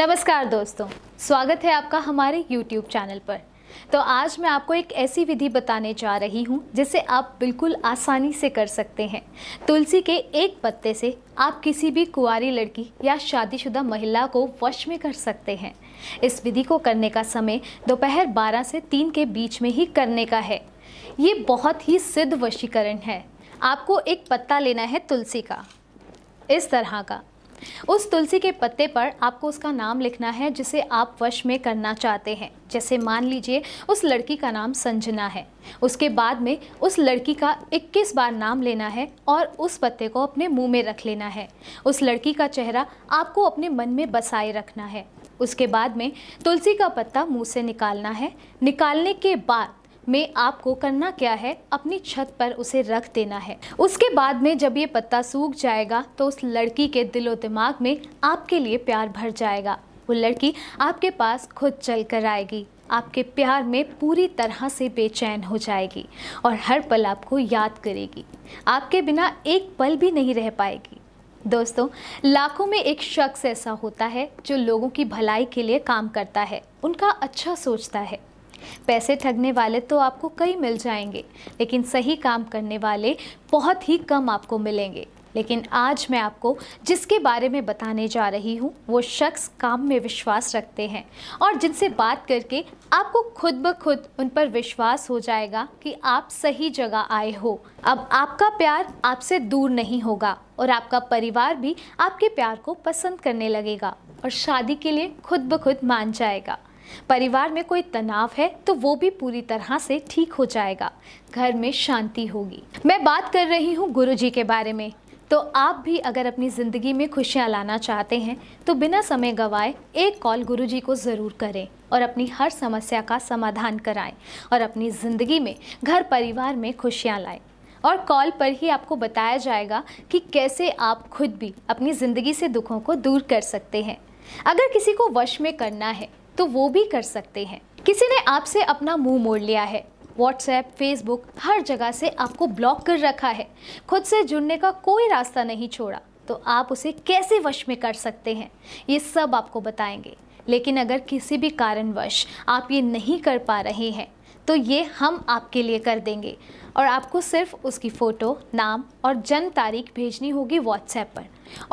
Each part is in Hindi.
नमस्कार दोस्तों स्वागत है आपका हमारे YouTube चैनल पर तो आज मैं आपको एक ऐसी विधि बताने जा रही हूँ जिसे आप बिल्कुल आसानी से कर सकते हैं तुलसी के एक पत्ते से आप किसी भी कुंवारी लड़की या शादीशुदा महिला को वश में कर सकते हैं इस विधि को करने का समय दोपहर 12 से 3 के बीच में ही करने का है ये बहुत ही सिद्ध वशीकरण है आपको एक पत्ता लेना है तुलसी का इस तरह का उस तुलसी के पत्ते पर आपको उसका नाम लिखना है जिसे आप वश में करना चाहते हैं जैसे मान लीजिए उस लड़की का नाम संजना है उसके बाद में उस लड़की का 21 बार नाम लेना है और उस पत्ते को अपने मुंह में रख लेना है उस लड़की का चेहरा आपको अपने मन में बसाए रखना है उसके बाद में तुलसी का पत्ता मुंह से निकालना है निकालने के बाद में आपको करना क्या है अपनी छत पर उसे रख देना है उसके बाद में जब ये पत्ता सूख जाएगा तो उस लड़की के दिलो दिमाग में आपके लिए प्यार भर जाएगा वो लड़की आपके पास खुद चल कर आएगी आपके प्यार में पूरी तरह से बेचैन हो जाएगी और हर पल आपको याद करेगी आपके बिना एक पल भी नहीं रह पाएगी दोस्तों लाखों में एक शख्स ऐसा होता है जो लोगों की भलाई के लिए काम करता है उनका अच्छा सोचता है पैसे ठगने वाले तो आपको कई मिल जाएंगे लेकिन सही काम करने वाले बहुत ही कम आपको मिलेंगे लेकिन आज मैं आपको जिसके बारे में बताने जा रही हूँ वो शख्स काम में विश्वास रखते हैं और जिनसे बात करके आपको खुद ब खुद उन पर विश्वास हो जाएगा कि आप सही जगह आए हो अब आपका प्यार आपसे दूर नहीं होगा और आपका परिवार भी आपके प्यार को पसंद करने लगेगा और शादी के लिए खुद ब खुद मान जाएगा परिवार में कोई तनाव है तो वो भी पूरी तरह से ठीक हो जाएगा घर में शांति होगी मैं बात कर रही हूँ गुरु जी के बारे में तो आप भी अगर अपनी ज़िंदगी में खुशियाँ लाना चाहते हैं तो बिना समय गवाए एक कॉल गुरु जी को ज़रूर करें और अपनी हर समस्या का समाधान कराएं और अपनी ज़िंदगी में घर परिवार में खुशियाँ लाएं और कॉल पर ही आपको बताया जाएगा कि कैसे आप खुद भी अपनी ज़िंदगी से दुखों को दूर कर सकते हैं अगर किसी को वश में करना है तो वो भी कर सकते हैं किसी ने आपसे अपना मुंह मोड़ लिया है व्हाट्सएप फेसबुक हर जगह से आपको ब्लॉक कर रखा है खुद से जुड़ने का कोई रास्ता नहीं छोड़ा तो आप उसे कैसे वश में कर सकते हैं ये सब आपको बताएंगे लेकिन अगर किसी भी कारणवश आप ये नहीं कर पा रहे हैं तो ये हम आपके लिए कर देंगे और आपको सिर्फ उसकी फ़ोटो नाम और जन्म तारीख भेजनी होगी व्हाट्सएप पर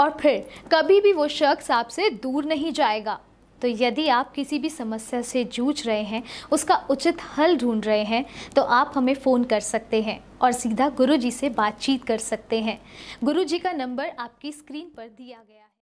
और फिर कभी भी वो शख्स आपसे दूर नहीं जाएगा तो यदि आप किसी भी समस्या से जूझ रहे हैं उसका उचित हल ढूंढ रहे हैं तो आप हमें फ़ोन कर सकते हैं और सीधा गुरु जी से बातचीत कर सकते हैं गुरु जी का नंबर आपकी स्क्रीन पर दिया गया है